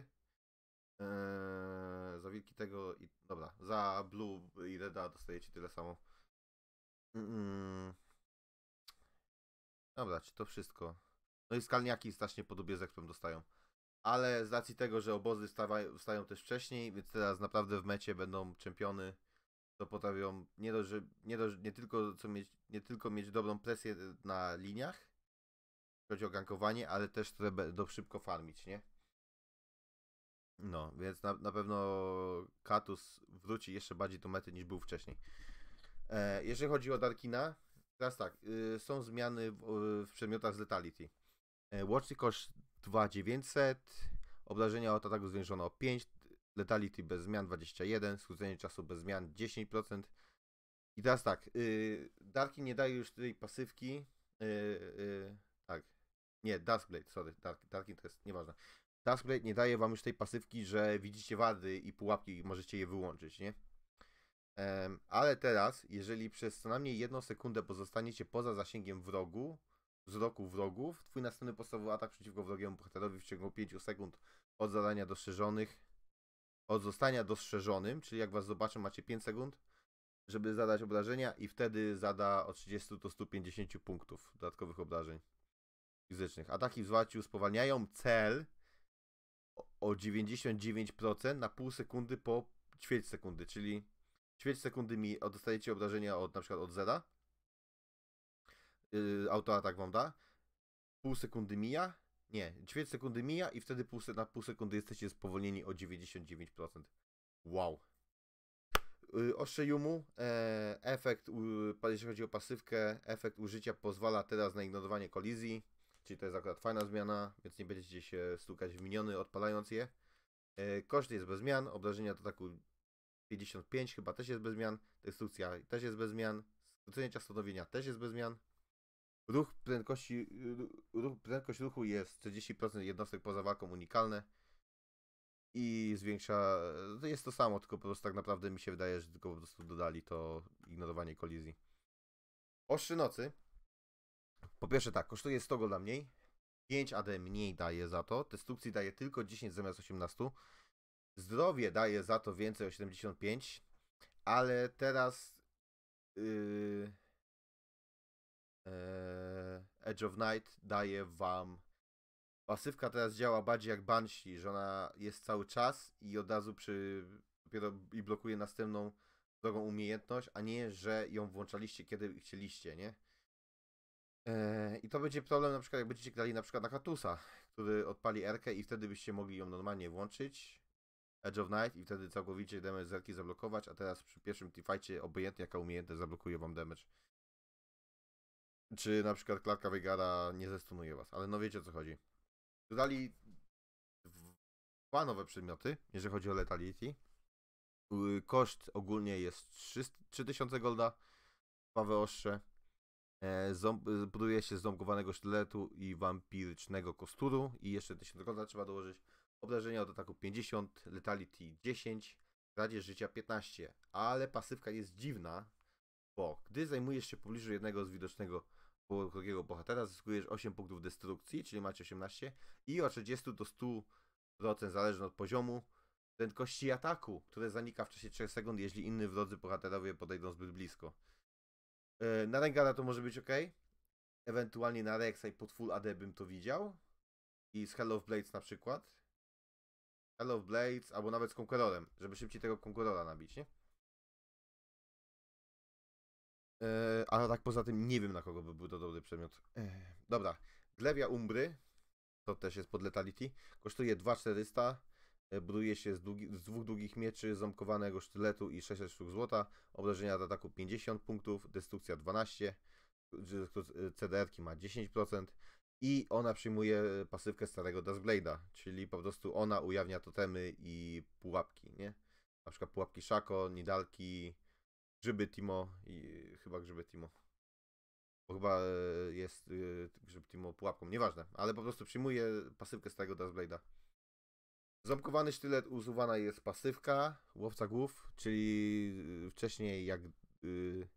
Eee, za wilki tego i dobra, za blue i reda dostajecie tyle samo. Mm. mm. Dobra, czy to wszystko? No i skalniaki strasznie podobie z którym dostają ale z racji tego, że obozy stawają, stają też wcześniej, więc teraz naprawdę w mecie będą czempiony, to potrafią nie, do, że, nie, do, nie, tylko, co mieć, nie tylko mieć dobrą presję na liniach, chodzi o gankowanie, ale też to do szybko farmić, nie? No, więc na, na pewno Katus wróci jeszcze bardziej do mety niż był wcześniej. E, jeżeli chodzi o Darkina, teraz tak, y, są zmiany w, y, w przedmiotach z Letality. E, 2900, obdarzenia od ataku zwiększono o 5, letality bez zmian 21, schudzenie czasu bez zmian 10%. I teraz tak, yy, Darki nie daje już tej pasywki, yy, yy, tak, nie, Duskblade, sorry, Dark, Darkin to jest, nieważne. Duskblade nie daje wam już tej pasywki, że widzicie wady i pułapki i możecie je wyłączyć, nie? ale teraz, jeżeli przez co najmniej jedną sekundę pozostaniecie poza zasięgiem wrogu, wzroku wrogów. Twój następny podstawowy atak przeciwko wrogiemu bohaterowi w ciągu 5 sekund od zadania dostrzeżonych, od zostania dostrzeżonym, czyli jak was zobaczę macie 5 sekund, żeby zadać obrażenia i wtedy zada od 30 do 150 punktów dodatkowych obrażeń fizycznych. Ataki w zwarciu spowalniają cel o 99% na pół sekundy po ćwierć sekundy, czyli ćwierć sekundy mi dostajecie obrażenia od na przykład od zera, yy, autoatak wam da. Pół sekundy mija. Nie, 9 sekundy mija i wtedy pół, na pół sekundy jesteście spowolnieni o 99%. Wow. Yy, Ostrze Jumu, e, efekt, yy, jeśli chodzi o pasywkę, efekt użycia pozwala teraz na ignorowanie kolizji, czyli to jest akurat fajna zmiana, więc nie będziecie się stukać w miniony odpalając je. E, koszt jest bez zmian, obrażenia to taku 55 chyba też jest bez zmian, destrukcja też jest bez zmian, skrócenie czasu stanowienia też jest bez zmian. Ruch prędkości, ruch, prędkość ruchu jest 40% jednostek poza walką unikalne i zwiększa. To jest to samo, tylko po prostu tak naprawdę mi się wydaje, że tylko po prostu dodali to ignorowanie kolizji. Ostrzy nocy. Po pierwsze tak, kosztuje 100 golda mniej. 5 AD mniej daje za to. Destrukcji daje tylko 10 zamiast 18. Zdrowie daje za to więcej o 75. Ale teraz. Yy E, Edge of Night daje wam. Pasywka teraz działa bardziej jak Banshee, że ona jest cały czas i od razu przy. dopiero i blokuje następną drogą umiejętność, a nie, że ją włączaliście kiedy chcieliście, nie? E, I to będzie problem na przykład jak będziecie grali na przykład na Katusa, który odpali Erkę i wtedy byście mogli ją normalnie włączyć. Edge of Night i wtedy całkowicie damage zerki zablokować, a teraz przy pierwszym teamfightie obojętnie jaka umiejętność zablokuje wam damage czy na przykład klatka Wegara nie zestunuje was, ale no wiecie o co chodzi. Dodali dwa nowe przedmioty, jeżeli chodzi o Letality. Yy, koszt ogólnie jest 3, 3000 golda, pawe ostrze. E, ząb, e, buduje się z ząbkowanego sztyletu i wampirycznego kosturu i jeszcze 1000 golda trzeba dołożyć. Obrażenia od ataku 50, letality 10, kradzież życia 15. Ale pasywka jest dziwna, bo gdy zajmujesz się w pobliżu jednego z widocznego drugiego bohatera zyskujesz 8 punktów destrukcji, czyli macie 18 i od 30 do 100% zależy od poziomu prędkości ataku, które zanika w czasie 3 sekund, jeśli inny wrodzy bohaterowie podejdą zbyt blisko. Yy, na Rengara to może być ok. Ewentualnie na Rexa i pod full AD bym to widział. I z Hell of Blades na przykład. Hell of Blades, albo nawet z Conquerorem, żeby szybciej tego Conquerora nabić, nie? Eee, ale tak poza tym nie wiem na kogo by był to dobry przedmiot. E, dobra, glewia umbry, to też jest pod letality, kosztuje 2400, eee, buduje się z, długi, z, dwóch długich mieczy, ząbkowanego sztyletu i 600 sztuk złota, obrażenia do ataku 50 punktów, destrukcja 12, cdr ma 10%. I ona przyjmuje pasywkę starego Dustblade'a, czyli po prostu ona ujawnia totemy i pułapki, nie? Na przykład pułapki Szako, Nidalki, Grzyby Timo i chyba grzyby Timo. Bo chyba e, jest e, grzyb Timo pułapką, nieważne, ale po prostu przyjmuję pasywkę z tego Dustblade'a. Zamkowany sztylet usuwana jest pasywka łowca głów, czyli e, wcześniej jak yy,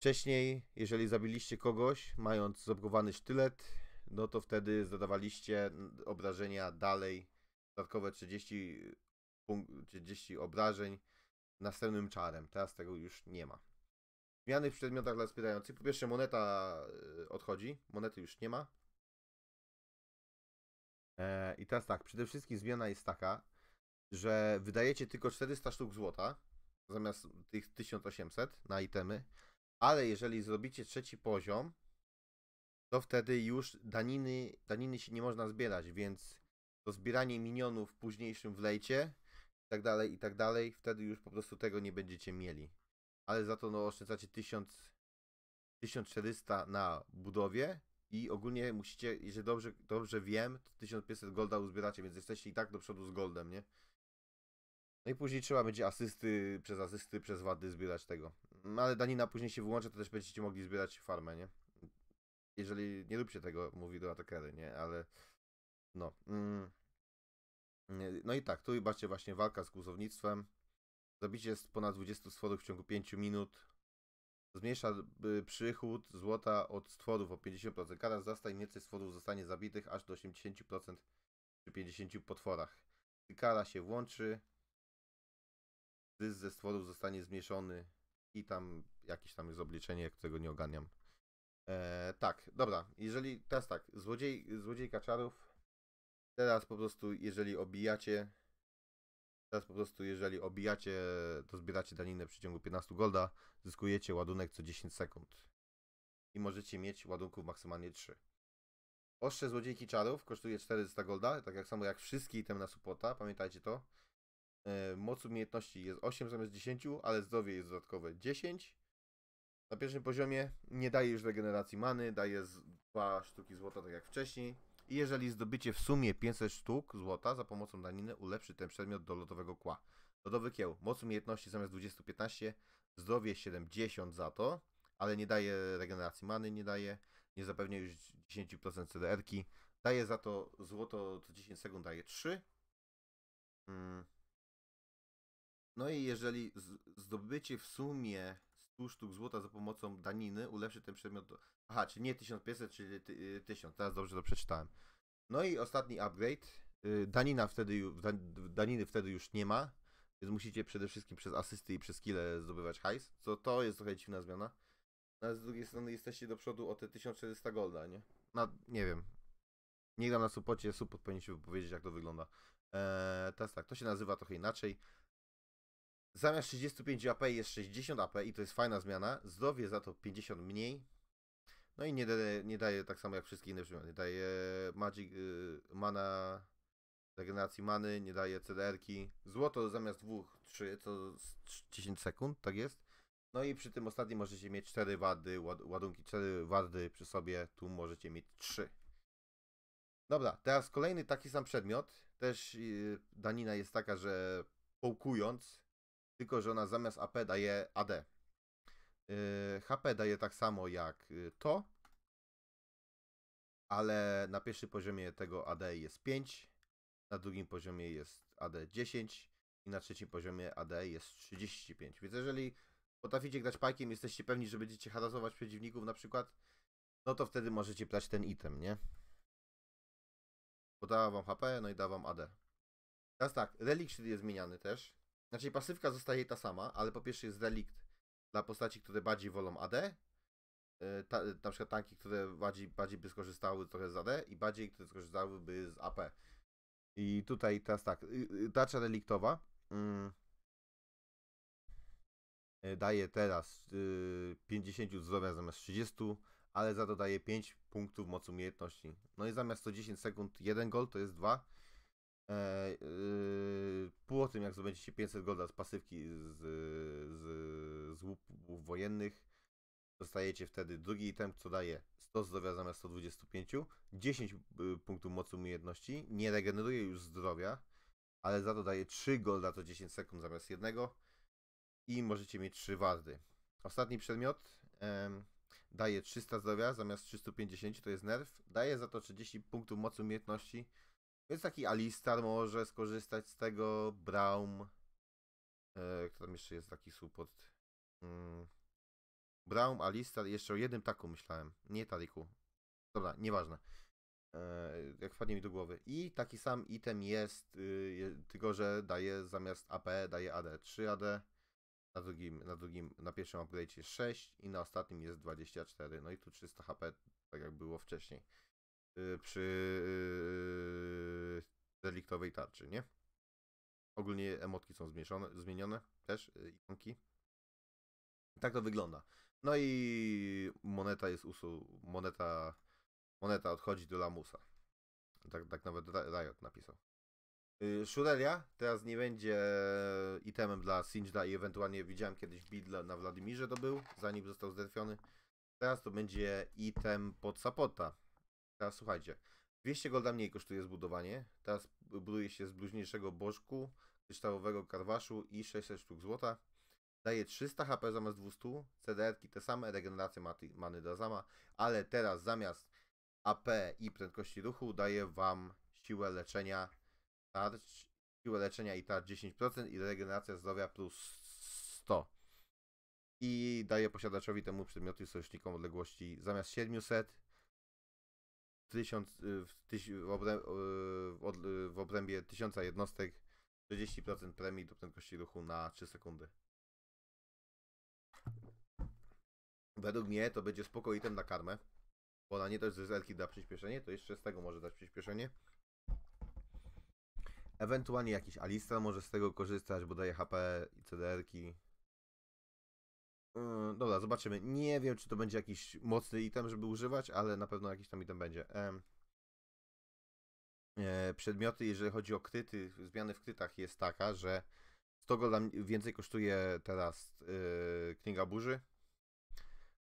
wcześniej, jeżeli zabiliście kogoś mając zamkowany sztylet, no to wtedy zadawaliście obrażenia dalej dodatkowe 30 30 obrażeń następnym czarem. Teraz tego już nie ma. Zmiany w przedmiotach dla wspierających. Po pierwsze, moneta y, odchodzi. Monety już nie ma. E, I teraz tak, przede wszystkim zmiana jest taka, że wydajecie tylko 400 sztuk złota zamiast tych 1800 na itemy, ale jeżeli zrobicie trzeci poziom, to wtedy już daniny, daniny się nie można zbierać, więc to zbieranie minionów w późniejszym wlejcie tak dalej, i tak dalej, wtedy już po prostu tego nie będziecie mieli. Ale za to no, oszczędzacie 1000, 1400 na budowie i ogólnie musicie, jeżeli dobrze, dobrze wiem, to 1500 golda uzbieracie, więc jesteście i tak do przodu z goldem, nie? No i później trzeba będzie asysty, przez asysty, przez wady zbierać tego. No ale danina później się wyłącza, to też będziecie mogli zbierać farmę, nie? Jeżeli nie lubicie tego, mówi do atakery, nie? Ale no. Mm. Mm, no i tak, tu macie właśnie walka z guzownictwem. Zabicie jest ponad 20 stworów w ciągu 5 minut. Zmniejsza y, przychód złota od stworów o 50%. Kara zastań stajnicy stworów zostanie zabitych aż do 80% przy 50 potworach. Gdy kara się włączy, zysk ze stworów zostanie zmniejszony i tam jakieś tam jest obliczenie, którego nie oganiam. Eee, tak, dobra. Jeżeli, teraz tak, złodziej, złodziej kaczarów. Teraz po prostu, jeżeli obijacie, teraz po prostu, jeżeli obijacie, to zbieracie daninę w przeciągu 15 golda, zyskujecie ładunek co 10 sekund. I możecie mieć ładunków maksymalnie 3. Ostrze złodziejki czarów kosztuje 400 golda, tak jak samo jak wszystkie itemy na supota, pamiętajcie to. E, moc umiejętności jest 8 zamiast 10, ale zdrowie jest dodatkowe 10. Na pierwszym poziomie nie daje już regeneracji many, daje 2 sztuki złota tak jak wcześniej. I jeżeli zdobycie w sumie 500 sztuk złota za pomocą daniny ulepszy ten przedmiot do lodowego kła. Lodowy kieł. Moc umiejętności zamiast 20 15, zdrowie 70 za to, ale nie daje regeneracji many, nie daje, nie zapewnia już 10% CDR-ki. Daje za to złoto co 10 sekund daje 3. Mm. No i jeżeli zdobycie w sumie 100 sztuk złota za pomocą daniny ulepszy ten przedmiot do... Aha, czy nie 1500, czyli 1000. Y, teraz dobrze to przeczytałem. No i ostatni upgrade. Y, danina wtedy, daniny wtedy już nie ma, więc musicie przede wszystkim przez asysty i przez kile zdobywać hajs, co to jest trochę dziwna zmiana. No, ale z drugiej strony jesteście do przodu o te 1400 golda, nie? No, nie wiem. Nie gram na supocie, supot powinien się wypowiedzieć, jak to wygląda. Eee, teraz tak, to się nazywa trochę inaczej. Zamiast 35 AP jest 60 AP i to jest fajna zmiana. Zdrowie za to 50 mniej. No i nie, daje, nie daje tak samo jak wszystkie inne Nie Daje Magic yy, Mana regeneracji many, nie daje CDR-ki. Złoto zamiast 2, 3 co 10 sekund, tak jest. No i przy tym ostatnim możecie mieć 4 wardy, ład, ładunki 4 wardy przy sobie, tu możecie mieć 3. Dobra, teraz kolejny taki sam przedmiot. Też yy, danina jest taka, że połkując, tylko że ona zamiast AP daje AD. Y, HP daje tak samo jak y, to, ale na pierwszym poziomie tego AD jest 5, na drugim poziomie jest AD 10 i na trzecim poziomie AD jest 35. Więc jeżeli potraficie grać pajkiem, jesteście pewni, że będziecie harasować przeciwników na przykład, no to wtedy możecie plać ten item, nie? Podała wam HP, no i da wam AD. Teraz tak, relikt jest zmieniany też. Znaczy pasywka zostaje ta sama, ale po pierwsze jest relikt dla postaci, które bardziej wolą AD, e, ta, na przykład tanki, które bardziej, bardziej by skorzystały trochę z AD i bardziej, które skorzystałyby z AP. I tutaj teraz tak, y, y, tarcza reliktowa mm, e, daje teraz 50 y, zdrowia zamiast 30, ale za to daje 5 punktów mocy umiejętności. No i zamiast 110 sekund 1 gol to jest 2, Yy, po tym, jak zdobędziecie 500 golda z pasywki z, z, z łupów wojennych, dostajecie wtedy drugi item, co daje 100 zdrowia zamiast 125, 10 y, punktów mocy umiejętności, nie regeneruje już zdrowia, ale za to daje 3 golda to 10 sekund zamiast jednego i możecie mieć 3 wardy. Ostatni przedmiot daje 300 zdrowia zamiast 350, to jest nerw, daje za to 30 punktów mocy umiejętności, więc taki Alistar może skorzystać z tego, Braum, e, kto tam jeszcze jest taki support. Mm. Braum, Alistar, jeszcze o jednym taku myślałem, nie Tariku. Dobra, nieważne. E, jak wpadnie mi do głowy. I taki sam item jest, y, tylko że daje zamiast AP, daje AD 3AD. Na drugim, na drugim, na pierwszym upgrade jest 6 i na ostatnim jest 24. No i tu 300 HP, tak jak było wcześniej. Y, przy y, reliktowej tarczy, nie? Ogólnie emotki są zmieszone, zmienione też, y, ikonki. Tak to wygląda. No i moneta jest usu... moneta moneta odchodzi do lamusa. Tak, tak nawet Riot napisał. Shurelia teraz nie będzie itemem dla Singda i ewentualnie widziałem kiedyś bid na Wladimirze to był, zanim został zderfiony. Teraz to będzie item pod Sapota, Teraz słuchajcie, 200 golda mniej kosztuje zbudowanie. Teraz buduje się z bluźniejszego bożku, kryształowego karwaszu i 600 sztuk złota. Daje 300 HP zamiast 200, CDR-ki te same, regeneracja many da sama, ale teraz zamiast AP i prędkości ruchu daje Wam siłę leczenia tarcz, siłę leczenia i tarcz 10% i regeneracja zdrowia plus 100. I daje posiadaczowi temu przedmiotu i sojusznikom odległości zamiast 700 Y, w, tyś, w, obrę, y, w obrębie 1000 jednostek 30% premii do prędkości ruchu na 3 sekundy. Według mnie to będzie spokojitem na karmę. Bo nie też z zelki da przyspieszenie, to jeszcze z tego może dać przyspieszenie. Ewentualnie jakiś Alistar może z tego korzystać, bo daje HP i CDR-ki. Mm, dobra, zobaczymy. Nie wiem, czy to będzie jakiś mocny item, żeby używać, ale na pewno jakiś tam item będzie. E, przedmioty, jeżeli chodzi o kryty, zmiany w krytach jest taka, że 100 golda więcej kosztuje teraz yy, Kniga Burzy.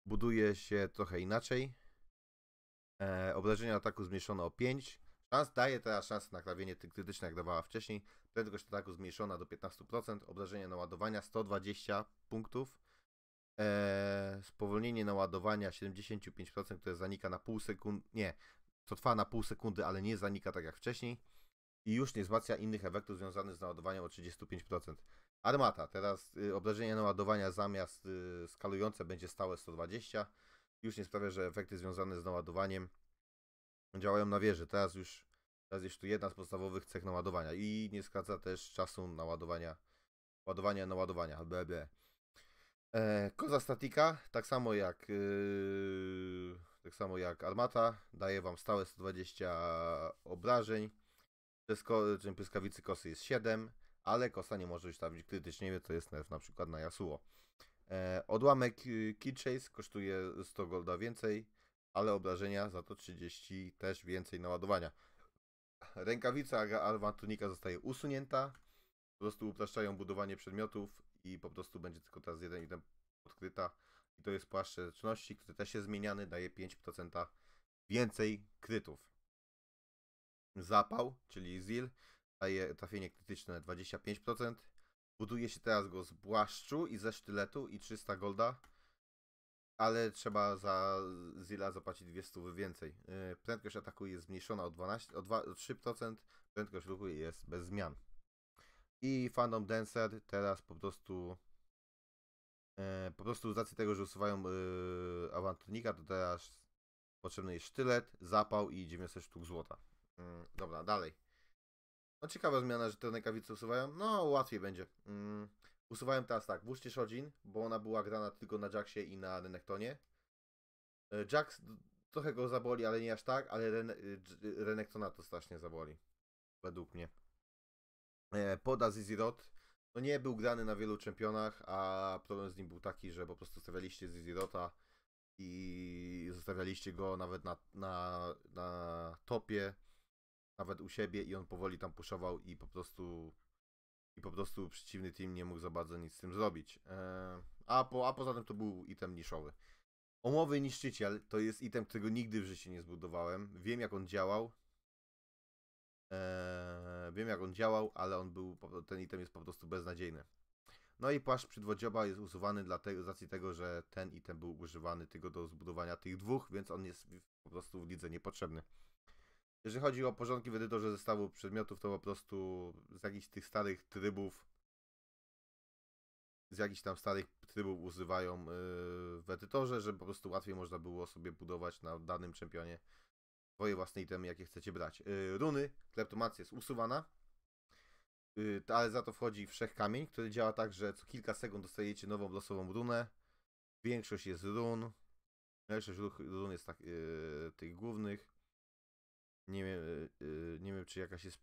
Buduje się trochę inaczej. E, obrażenia ataku zmniejszono o 5. Szans daje teraz szansę na krawienie krytyczne, jak dawała wcześniej. Prędkość ataku zmniejszona do 15%. Obrażenie naładowania 120 punktów. E, spowolnienie naładowania 75%, które zanika na pół sekundy, nie, to trwa na pół sekundy, ale nie zanika tak jak wcześniej i już nie wzmacnia innych efektów związanych z naładowaniem o 35%. Armata, teraz y, obrażenie naładowania zamiast y, skalujące będzie stałe 120, już nie sprawia, że efekty związane z naładowaniem działają na wieży, teraz już teraz jest tu jedna z podstawowych cech naładowania i nie skraca też czasu naładowania ładowania naładowania, BB. E, koza statika, tak samo jak yy, tak samo jak armata, daje wam stałe 120 obrażeń. Czyli pyskawicy kosy jest 7, ale kosa nie może ustawić krytycznie, to jest na przykład na Yasuo. E, odłamek Key Chase kosztuje 100 golda więcej, ale obrażenia za to 30 też więcej naładowania. Rękawica armatunika zostaje usunięta. Po prostu upraszczają budowanie przedmiotów i po prostu będzie tylko teraz jeden item podkryta. I to jest płaszcz rzeczności, który też jest zmieniany, daje 5% więcej krytów. Zapał, czyli zil, daje trafienie krytyczne 25%. Buduje się teraz go z błaszczu i ze sztyletu i 300 golda, ale trzeba za zila zapłacić 200 więcej. Yy, prędkość ataku jest zmniejszona o, 12, o, 2, o 3%, prędkość ruchu jest bez zmian. I Fandom Dancer teraz po prostu e, po prostu z racji tego, że usuwają e, awanturnika, to teraz potrzebny jest sztylet, zapał i 900 sztuk złota. Mm, dobra, dalej. No ciekawa zmiana, że te rękawice usuwają. No, łatwiej będzie. Mm, usuwają teraz tak, włóżcie Shodzin, bo ona była grana tylko na Jaxie i na Renektonie. E, Jax trochę go zaboli, ale nie aż tak, ale Ren e, Renektona to strasznie zaboli. Według mnie. E, Poda Zizirot no nie był grany na wielu czempionach, a problem z nim był taki, że po prostu stawialiście Zizirota i zostawialiście go nawet na, na, na topie, nawet u siebie i on powoli tam puszował i po prostu i po prostu przeciwny team nie mógł za bardzo nic z tym zrobić. E, a, po, a poza tym to był item niszowy. Omowy niszczyciel to jest item, którego nigdy w życiu nie zbudowałem. Wiem jak on działał. Eee, wiem jak on działał, ale on był, ten item jest po prostu beznadziejny. No i płaszcz przydwodzioba jest usuwany dlatego, z racji tego, że ten item był używany tylko do zbudowania tych dwóch, więc on jest po prostu w lidze niepotrzebny. Jeżeli chodzi o porządki w edytorze zestawu przedmiotów, to po prostu z jakichś tych starych trybów z jakichś tam starych trybów używają yy, w edytorze, żeby po prostu łatwiej można było sobie budować na danym czempionie swoje własne itemy, jakie chcecie brać. Y, runy, kleptomacja jest usuwana, y, ale za to wchodzi wszechkamień, który działa tak, że co kilka sekund dostajecie nową losową runę. Większość jest run. Większość run jest tak, yy, tych głównych. Nie wiem, yy, nie wiem, czy jakaś jest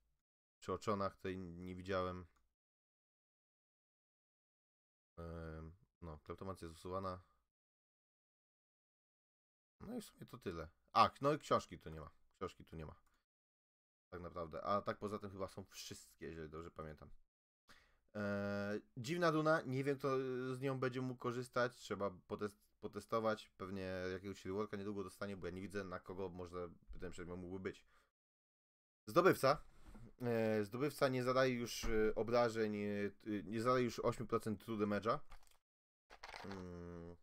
przeoczona, tutaj nie widziałem. no, kleptomacja jest usuwana. No i w sumie to tyle. Ach, no i książki tu nie ma. Książki tu nie ma. Tak naprawdę. A tak poza tym chyba są wszystkie, jeżeli dobrze pamiętam. Eee, dziwna Duna, nie wiem co z nią będzie mógł korzystać, trzeba potest potestować, pewnie jakiegoś reworka niedługo dostanie, bo ja nie widzę na kogo może ten przedmiot mógłby być. Zdobywca. Eee, zdobywca nie zadaje już e, obrażeń, e, e, nie zadaje już 8% True Damage'a. Hmm.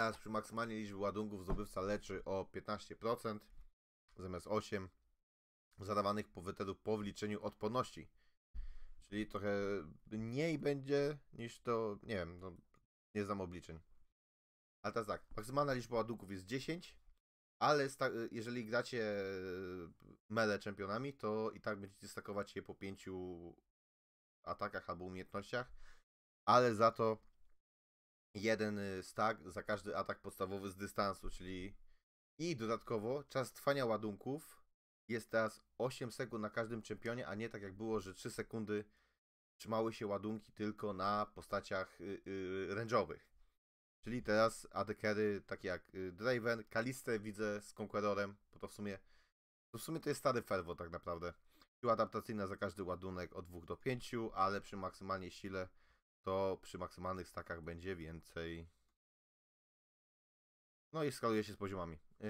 Teraz przy maksymalnej liczbie ładunków zdobywca leczy o 15% zamiast 8% zadawanych powieterów po wliczeniu odporności. Czyli trochę mniej będzie niż to, nie wiem, no, nie znam obliczeń. Ale teraz tak, maksymalna liczba ładunków jest 10, ale jeżeli gracie e, mele czempionami, to i tak będziecie stakować je po 5 atakach albo umiejętnościach, ale za to jeden y, stack za każdy atak podstawowy z dystansu, czyli i dodatkowo czas trwania ładunków jest teraz 8 sekund na każdym czempionie, a nie tak jak było, że 3 sekundy trzymały się ładunki tylko na postaciach yy, range'owych. Czyli teraz adekery takie jak y, Draven, Kalistę widzę z Conquerorem, bo to w sumie to w sumie to jest stary ferwo tak naprawdę. Siła adaptacyjna za każdy ładunek od 2 do 5, ale przy maksymalnej sile to przy maksymalnych stakach będzie więcej. No i skaluje się z poziomami. E,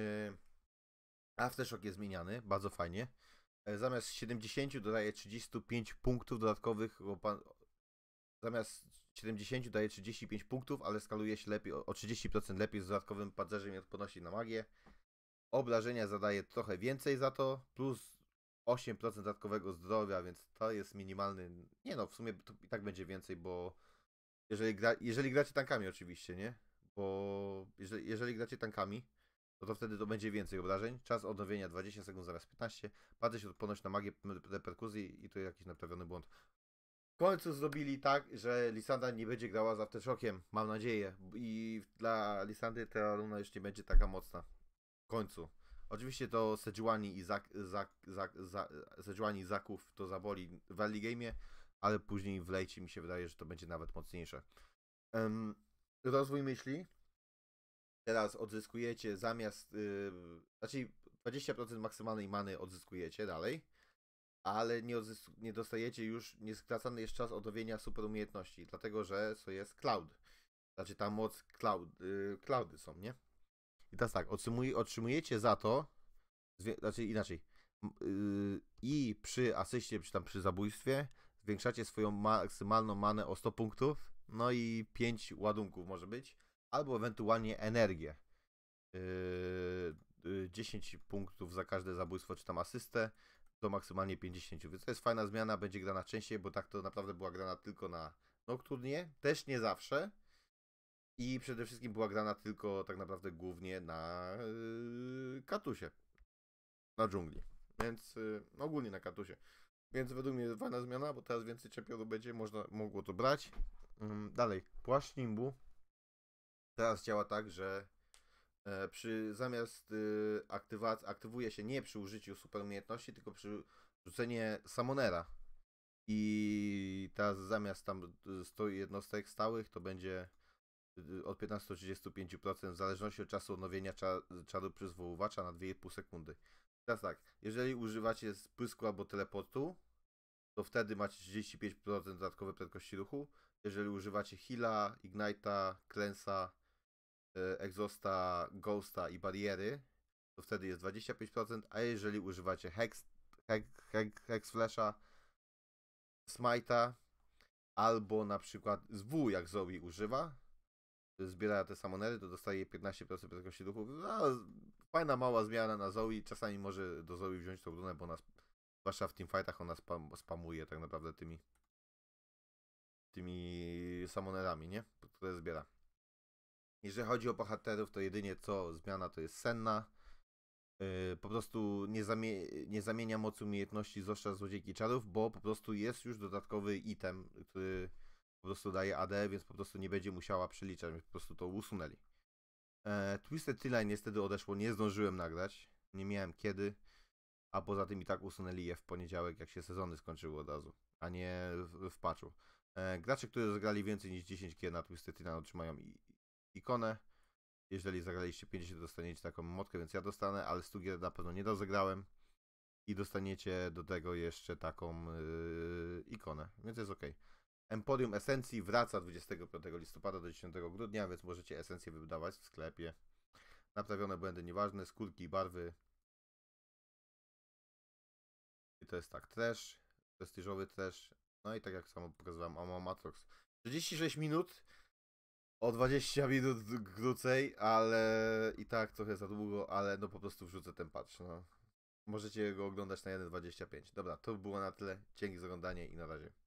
aftershock jest zmieniany, bardzo fajnie. E, zamiast 70 dodaje 35 punktów dodatkowych. Pan... Zamiast 70 daje 35 punktów, ale skaluje się lepiej, o 30% lepiej z dodatkowym pancerzem i odporności na magię. Obrażenia zadaje trochę więcej za to, plus 8% dodatkowego zdrowia, więc to jest minimalny. Nie no, w sumie to i tak będzie więcej, bo jeżeli, gra, jeżeli gracie tankami, oczywiście, nie? Bo jeżeli, jeżeli gracie tankami, to no to wtedy to będzie więcej obrażeń. Czas odnowienia 20 sekund zaraz 15. Patrzę się ponoć na magię reperkuzji i tu jakiś naprawiony błąd. W końcu zrobili tak, że Lisanda nie będzie grała z szokiem. mam nadzieję. I dla Lisandy ta runa już nie będzie taka mocna. W końcu. Oczywiście to Sejuani i Zak, Zak, Zak, Zak, Sejuani Zaków to zaboli w early game, ale później w lejcie mi się wydaje, że to będzie nawet mocniejsze. Um, rozwój myśli. Teraz odzyskujecie zamiast. Yy, znaczy 20% maksymalnej many odzyskujecie dalej, ale nie, odzysk- nie dostajecie już, nie skracany jest czas odowienia super umiejętności, dlatego że to jest cloud. Znaczy ta moc cloud, yy, cloudy są, nie? I teraz tak, otrzymuj, otrzymujecie za to, znaczy inaczej, yy, i przy asyście, czy tam przy zabójstwie, zwiększacie swoją maksymalną manę o 100 punktów, no i 5 ładunków może być, albo ewentualnie energię. Yy, yy, 10 punktów za każde zabójstwo, czy tam asystę, do maksymalnie 50. Więc to jest fajna zmiana, będzie grana częściej, bo tak to naprawdę była grana tylko na nocturnie, też nie zawsze, i przede wszystkim była grana tylko tak naprawdę głównie na yy, katusie. Na dżungli. Więc yy, ogólnie na katusie. Więc według mnie fajna zmiana, bo teraz więcej czempionów będzie, można mogło to brać. Yy, dalej, płaszcz Nimbu teraz działa tak, że e, przy, zamiast y, aktywac, aktywuje się nie przy użyciu super umiejętności, tylko przy rzuceniu samonera. I teraz zamiast tam 100 y, jednostek stałych, to będzie od 15 do 35% w zależności od czasu odnowienia czar, czaru przyzwoływacza na 2,5 sekundy. Teraz tak, jeżeli używacie spysku albo teleportu, to wtedy macie 35% dodatkowe prędkości ruchu. Jeżeli używacie Hila, Ignite'a, Klęsa, e, Exhausta, Ghosta i Bariery, to wtedy jest 25%, a jeżeli używacie Hex, Hex, Hex, Hex Flasha, Smite'a, albo na przykład z W jak Zoe używa, zbiera te samonery, to dostaje 15% prędkości duchów. No, fajna mała zmiana na Zoe. Czasami może do Zoe wziąć tą brunę, bo nas, zwłaszcza w teamfightach, ona spam, spamuje tak naprawdę tymi tymi samonerami, nie? Które zbiera. Jeżeli chodzi o bohaterów, to jedynie co zmiana to jest senna. Yy, po prostu nie, zamie nie zamienia mocy umiejętności zwłaszcza złodziejki czarów, bo po prostu jest już dodatkowy item, który po prostu daje AD, więc po prostu nie będzie musiała przeliczać, po prostu to usunęli. E, Twisted T-Line niestety odeszło, nie zdążyłem nagrać, nie miałem kiedy, a poza tym i tak usunęli je w poniedziałek, jak się sezony skończyły od razu, a nie w, w patchu. E, gracze, którzy zagrali więcej niż 10 kier na Twisted T-Line otrzymają i, ikonę. Jeżeli zagraliście 50, dostaniecie taką motkę, więc ja dostanę, ale 100 gier na pewno nie dozegrałem. I dostaniecie do tego jeszcze taką yy, ikonę, więc jest ok. Emporium Esencji wraca 25 listopada do 10 grudnia, więc możecie esencję wydawać w sklepie. Naprawione błędy nieważne, skórki i barwy. I to jest tak, trash, prestiżowy trash. No i tak jak samo pokazywałem, Matrox. 36 minut, o 20 minut krócej, ale i tak trochę za długo, ale no po prostu wrzucę ten patch, no. Możecie go oglądać na 1.25. Dobra, to było na tyle. Dzięki za oglądanie i na razie.